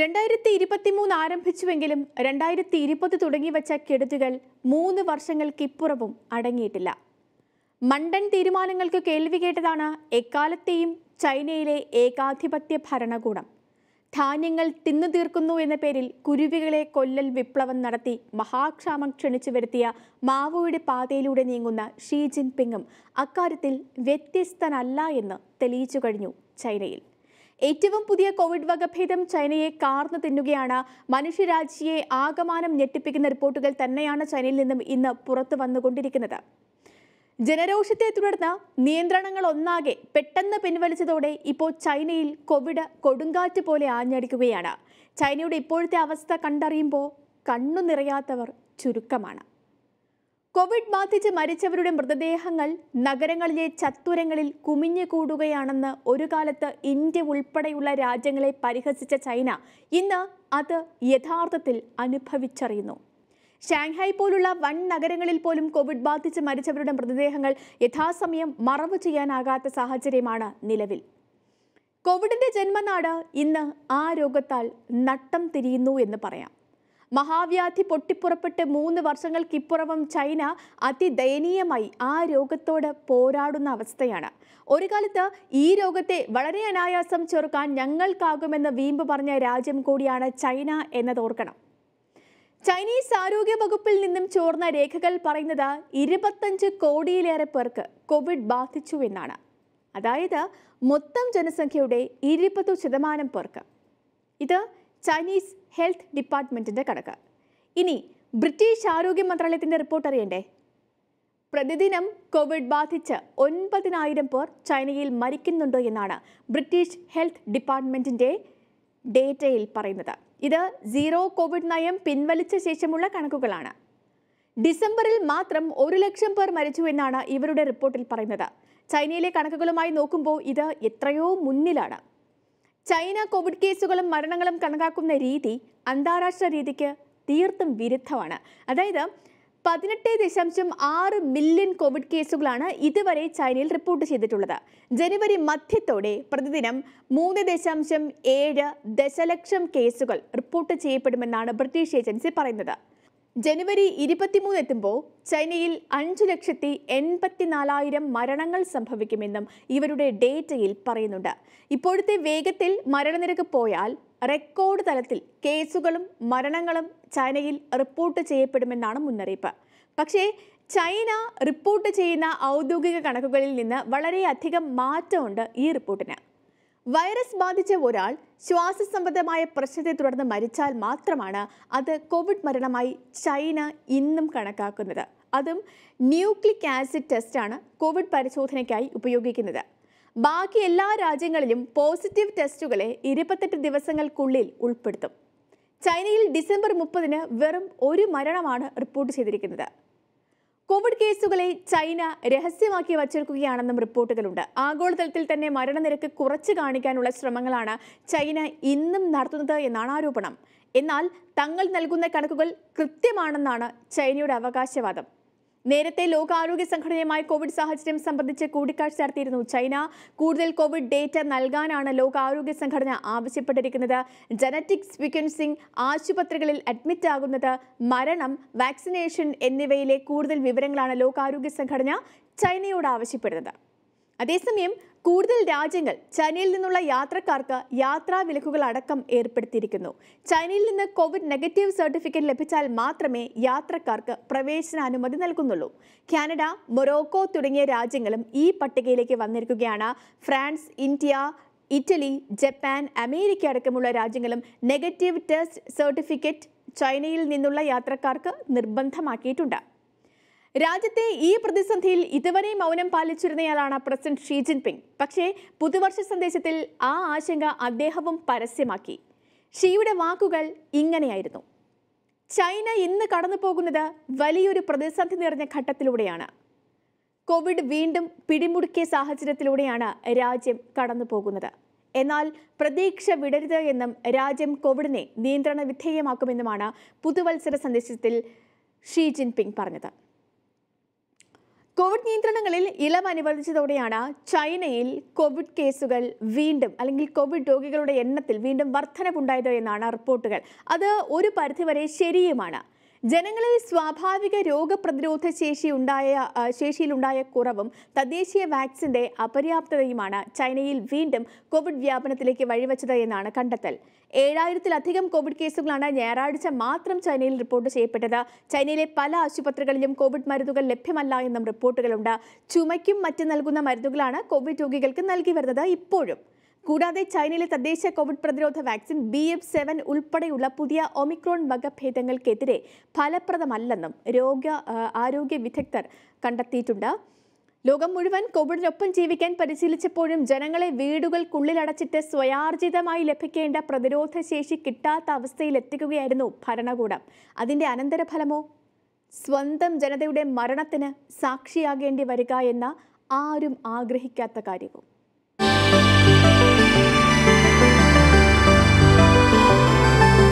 രണ്ടായിരത്തി ഇരുപത്തി മൂന്ന് ആരംഭിച്ചുവെങ്കിലും രണ്ടായിരത്തി ഇരുപത് തുടങ്ങി വച്ച കെടുതികൾ മൂന്ന് വർഷങ്ങൾക്കിപ്പുറവും അടങ്ങിയിട്ടില്ല മണ്ടൻ തീരുമാനങ്ങൾക്ക് കേൾവി കേട്ടതാണ് എക്കാലത്തെയും ചൈനയിലെ ഏകാധിപത്യ ഭരണകൂടം ധാന്യങ്ങൾ തിന്നു തീർക്കുന്നു എന്ന പേരിൽ കുരുവികളെ കൊല്ലൽ വിപ്ലവം നടത്തി മഹാക്ഷാമം ക്ഷണിച്ചു വരുത്തിയ മാവോയുടെ പാതയിലൂടെ നീങ്ങുന്ന ഷീ ജിൻപിങ്ങും അക്കാര്യത്തിൽ വ്യത്യസ്തനല്ല എന്ന് തെളിയിച്ചു കഴിഞ്ഞു ചൈനയിൽ ഏറ്റവും പുതിയ കോവിഡ് വകഭേദം ചൈനയെ കാർന്നു തിന്നുകയാണ് മനുഷ്യരാശിയെ ആകമാനം ഞെട്ടിപ്പിക്കുന്ന റിപ്പോർട്ടുകൾ തന്നെയാണ് ചൈനയിൽ നിന്നും ഇന്ന് പുറത്തു വന്നുകൊണ്ടിരിക്കുന്നത് ജനരോഷത്തെ തുടർന്ന് നിയന്ത്രണങ്ങൾ ഒന്നാകെ പെട്ടെന്ന് പിൻവലിച്ചതോടെ ഇപ്പോൾ ചൈനയിൽ കോവിഡ് കൊടുങ്കാറ്റ് പോലെ ആഞ്ഞടിക്കുകയാണ് ചൈനയുടെ ഇപ്പോഴത്തെ അവസ്ഥ കണ്ടറിയുമ്പോൾ കണ്ണു നിറയാത്തവർ ചുരുക്കമാണ് കോവിഡ് ബാധിച്ച് മരിച്ചവരുടെ മൃതദേഹങ്ങൾ നഗരങ്ങളിലെ ചത്തുരങ്ങളിൽ കുമിഞ്ഞു കൂടുകയാണെന്ന് ഒരു കാലത്ത് ഇന്ത്യ ഉൾപ്പെടെയുള്ള രാജ്യങ്ങളെ പരിഹസിച്ച ചൈന ഇന്ന് അത് യഥാർത്ഥത്തിൽ അനുഭവിച്ചറിയുന്നു ഷാങ്ഹായ് പോലുള്ള വൻ നഗരങ്ങളിൽ പോലും കോവിഡ് ബാധിച്ച് മരിച്ചവരുടെ മൃതദേഹങ്ങൾ യഥാസമയം മറവ് ചെയ്യാനാകാത്ത സാഹചര്യമാണ് നിലവിൽ കോവിഡിന്റെ ജന്മനാട് ഇന്ന് ആ രോഗത്താൽ നട്ടം തിരിയുന്നു എന്ന് പറയാം മഹാവ്യാധി പൊട്ടിപ്പുറപ്പെട്ട് മൂന്ന് വർഷങ്ങൾക്കിപ്പുറവും ചൈന അതിദയനീയമായി ആ രോഗത്തോട് പോരാടുന്ന അവസ്ഥയാണ് ഒരു കാലത്ത് ഈ രോഗത്തെ വളരെ അനായാസം ചെറുക്കാൻ ഞങ്ങൾക്കാകുമെന്ന് വീമ്പ് പറഞ്ഞ രാജ്യം കൂടിയാണ് ചൈന എന്നതോർക്കണം ചൈനീസ് ആരോഗ്യ വകുപ്പിൽ നിന്നും ചോർന്ന രേഖകൾ പറയുന്നത് ഇരുപത്തഞ്ച് കോടിയിലേറെ പേർക്ക് കോവിഡ് ബാധിച്ചു എന്നാണ് അതായത് മൊത്തം ജനസംഖ്യയുടെ ഇരുപത് ശതമാനം പേർക്ക് ഇത് ചൈനീസ് ഹെൽത്ത് ഡിപ്പാർട്ട്മെൻറ്റിൻ്റെ കണക്ക് ഇനി ബ്രിട്ടീഷ് ആരോഗ്യ മന്ത്രാലയത്തിൻ്റെ റിപ്പോർട്ട് അറിയണ്ടേ പ്രതിദിനം കോവിഡ് ബാധിച്ച് ഒൻപതിനായിരം പേർ ചൈനയിൽ മരിക്കുന്നുണ്ടോ എന്നാണ് ബ്രിട്ടീഷ് ഹെൽത്ത് ഡിപ്പാർട്ട്മെൻറ്റിൻ്റെ ഡേറ്റയിൽ പറയുന്നത് ഇത് സീറോ കോവിഡ് നയം പിൻവലിച്ച ശേഷമുള്ള കണക്കുകളാണ് ഡിസംബറിൽ മാത്രം ഒരു ലക്ഷം പേർ മരിച്ചു എന്നാണ് ഇവരുടെ റിപ്പോർട്ടിൽ പറയുന്നത് ചൈനയിലെ കണക്കുകളുമായി നോക്കുമ്പോൾ ഇത് എത്രയോ മുന്നിലാണ് ചൈന കോവിഡ് കേസുകളും മരണങ്ങളും കണക്കാക്കുന്ന രീതി അന്താരാഷ്ട്ര രീതിക്ക് തീർത്തും വിരുദ്ധമാണ് അതായത് പതിനെട്ട് ദശാംശം ആറ് മില്യൺ കോവിഡ് കേസുകളാണ് ഇതുവരെ ചൈനയിൽ റിപ്പോർട്ട് ചെയ്തിട്ടുള്ളത് ജനുവരി മധ്യത്തോടെ പ്രതിദിനം മൂന്ന് ദശാംശം ഏഴ് ദശലക്ഷം കേസുകൾ റിപ്പോർട്ട് ചെയ്യപ്പെടുമെന്നാണ് ബ്രിട്ടീഷ് ഏജൻസി പറയുന്നത് ജനുവരി ഇരുപത്തിമൂന്ന് എത്തുമ്പോൾ ചൈനയിൽ അഞ്ചു ലക്ഷത്തി നാലായിരം മരണങ്ങൾ സംഭവിക്കുമെന്നും ഇവരുടെ ഡേറ്റയിൽ പറയുന്നുണ്ട് ഇപ്പോഴത്തെ വേഗത്തിൽ മരണനിരക്ക് പോയാൽ റെക്കോർഡ് തലത്തിൽ കേസുകളും മരണങ്ങളും ചൈനയിൽ റിപ്പോർട്ട് ചെയ്യപ്പെടുമെന്നാണ് മുന്നറിയിപ്പ് പക്ഷേ ചൈന റിപ്പോർട്ട് ചെയ്യുന്ന ഔദ്യോഗിക കണക്കുകളിൽ നിന്ന് വളരെയധികം മാറ്റമുണ്ട് ഈ റിപ്പോർട്ടിന് വൈറസ് ബാധിച്ച ഒരാൾ ശ്വാസ സംബന്ധമായ പ്രശ്നത്തെ തുടർന്ന് മരിച്ചാൽ മാത്രമാണ് അത് കോവിഡ് മരണമായി ചൈന ഇന്നും കണക്കാക്കുന്നത് അതും ന്യൂക്ലിക് ആസിഡ് ടെസ്റ്റാണ് കോവിഡ് പരിശോധനയ്ക്കായി ഉപയോഗിക്കുന്നത് ബാക്കി എല്ലാ രാജ്യങ്ങളിലും പോസിറ്റീവ് ടെസ്റ്റുകളെ ഇരുപത്തെട്ട് ദിവസങ്ങൾക്കുള്ളിൽ ഉൾപ്പെടുത്തും ചൈനയിൽ ഡിസംബർ മുപ്പതിന് വെറും ഒരു മരണമാണ് റിപ്പോർട്ട് ചെയ്തിരിക്കുന്നത് കോവിഡ് കേസുകളെ ചൈന രഹസ്യമാക്കി വച്ചിരിക്കുകയാണെന്നും റിപ്പോർട്ടുകളുണ്ട് ആഗോളതലത്തിൽ തന്നെ മരണനിരക്ക് കുറച്ചു കാണിക്കാനുള്ള ശ്രമങ്ങളാണ് ചൈന ഇന്നും നടത്തുന്നത് എന്നാണ് ആരോപണം എന്നാൽ തങ്ങൾ നൽകുന്ന കണക്കുകൾ കൃത്യമാണെന്നാണ് ചൈനയുടെ അവകാശവാദം നേരത്തെ ലോകാരോഗ്യ സംഘടനയുമായി കോവിഡ് സാഹചര്യം സംബന്ധിച്ച് കൂടിക്കാഴ്ച നടത്തിയിരുന്നു ചൈന കൂടുതൽ കോവിഡ് ഡേറ്റ നൽകാനാണ് ലോകാരോഗ്യ സംഘടന ആവശ്യപ്പെട്ടിരിക്കുന്നത് ജനറ്റിക് സ്വീക്വൻസിംഗ് ആശുപത്രികളിൽ അഡ്മിറ്റ് ആകുന്നത് മരണം വാക്സിനേഷൻ എന്നിവയിലെ കൂടുതൽ വിവരങ്ങളാണ് ലോകാരോഗ്യ സംഘടന ചൈനയോട് ആവശ്യപ്പെടുന്നത് അതേസമയം കൂടുതൽ രാജ്യങ്ങൾ ചൈനയിൽ നിന്നുള്ള യാത്രക്കാർക്ക് യാത്രാ വിലക്കുകൾ അടക്കം ഏർപ്പെടുത്തിയിരിക്കുന്നു ചൈനയിൽ നിന്ന് കോവിഡ് നെഗറ്റീവ് സർട്ടിഫിക്കറ്റ് ലഭിച്ചാൽ മാത്രമേ യാത്രക്കാർക്ക് പ്രവേശനാനുമതി നൽകുന്നുള്ളൂ കാനഡ മൊറോക്കോ തുടങ്ങിയ രാജ്യങ്ങളും ഈ പട്ടികയിലേക്ക് വന്നിരിക്കുകയാണ് France India Italy Japan America അടക്കമുള്ള രാജ്യങ്ങളും നെഗറ്റീവ് ടെസ്റ്റ് സർട്ടിഫിക്കറ്റ് ചൈനയിൽ നിന്നുള്ള യാത്രക്കാർക്ക് നിർബന്ധമാക്കിയിട്ടുണ്ട് രാജ്യത്തെ ഈ പ്രതിസന്ധിയിൽ ഇതുവരെ മൗനം പാലിച്ചിരുന്നയാളാണ് പ്രസിഡന്റ് ഷീ ജിൻപിങ് പക്ഷേ പുതുവർഷ സന്ദേശത്തിൽ ആ ആശങ്ക അദ്ദേഹവും പരസ്യമാക്കി ഷീയുടെ വാക്കുകൾ ഇങ്ങനെയായിരുന്നു ചൈന ഇന്ന് കടന്നു പോകുന്നത് വലിയൊരു പ്രതിസന്ധി നിറഞ്ഞ ഘട്ടത്തിലൂടെയാണ് കോവിഡ് വീണ്ടും പിടിമുടുക്കിയ സാഹചര്യത്തിലൂടെയാണ് രാജ്യം കടന്നു പോകുന്നത് എന്നാൽ പ്രതീക്ഷ വിടരുത് എന്നും രാജ്യം കോവിഡിനെ നിയന്ത്രണ വിധേയമാക്കുമെന്നുമാണ് പുതുവത്സര സന്ദേശത്തിൽ ഷീ ജിൻപിങ് പറഞ്ഞത് കോവിഡ് നിയന്ത്രണങ്ങളിൽ ഇളവ് അനുവദിച്ചതോടെയാണ് ചൈനയിൽ കോവിഡ് കേസുകൾ വീണ്ടും അല്ലെങ്കിൽ കോവിഡ് രോഗികളുടെ എണ്ണത്തിൽ വീണ്ടും വർധനവുണ്ടായത് എന്നാണ് റിപ്പോർട്ടുകൾ അത് ഒരു പരിധിവരെ ശരിയുമാണ് ജനങ്ങളിൽ സ്വാഭാവിക രോഗപ്രതിരോധ ശേഷി ഉണ്ടായ ശേഷിയിലുണ്ടായ കുറവും തദ്ദേശീയ വാക്സിന്റെ അപര്യാപ്തതയുമാണ് ചൈനയിൽ വീണ്ടും കോവിഡ് വ്യാപനത്തിലേക്ക് വഴിവെച്ചത് എന്നാണ് കണ്ടെത്തൽ ഏഴായിരത്തിലധികം കോവിഡ് കേസുകളാണ് ഞായറാഴ്ച മാത്രം ചൈനയിൽ റിപ്പോർട്ട് ചെയ്യപ്പെട്ടത് ചൈനയിലെ പല ആശുപത്രികളിലും കോവിഡ് മരുന്നുകൾ ലഭ്യമല്ല എന്നും റിപ്പോർട്ടുകളുണ്ട് ചുമയ്ക്കും മറ്റ് നൽകുന്ന മരുന്നുകളാണ് കോവിഡ് രോഗികൾക്ക് നൽകി വരുന്നത് ഇപ്പോഴും കൂടാതെ ചൈനയിലെ തദ്ദേശ കോവിഡ് പ്രതിരോധ വാക്സിൻ ബി എഫ് സെവൻ ഉൾപ്പെടെയുള്ള പുതിയ ഒമിക്രോൺ വകഭേദങ്ങൾക്കെതിരെ ഫലപ്രദമല്ലെന്നും രോഗ ആരോഗ്യ വിദഗ്ധർ കണ്ടെത്തിയിട്ടുണ്ട് ലോകം മുഴുവൻ കോവിഡിനൊപ്പം ജീവിക്കാൻ പരിശീലിച്ചപ്പോഴും ജനങ്ങളെ വീടുകൾക്കുള്ളിലടച്ചിട്ട് സ്വയാർജിതമായി ലഭിക്കേണ്ട പ്രതിരോധ ശേഷി കിട്ടാത്ത അവസ്ഥയിലെത്തിക്കുകയായിരുന്നു ഭരണകൂടം അതിൻ്റെ അനന്തരഫലമോ സ്വന്തം ജനതയുടെ മരണത്തിന് സാക്ഷിയാകേണ്ടി വരിക എന്ന ആരും ആഗ്രഹിക്കാത്ത കാര്യവും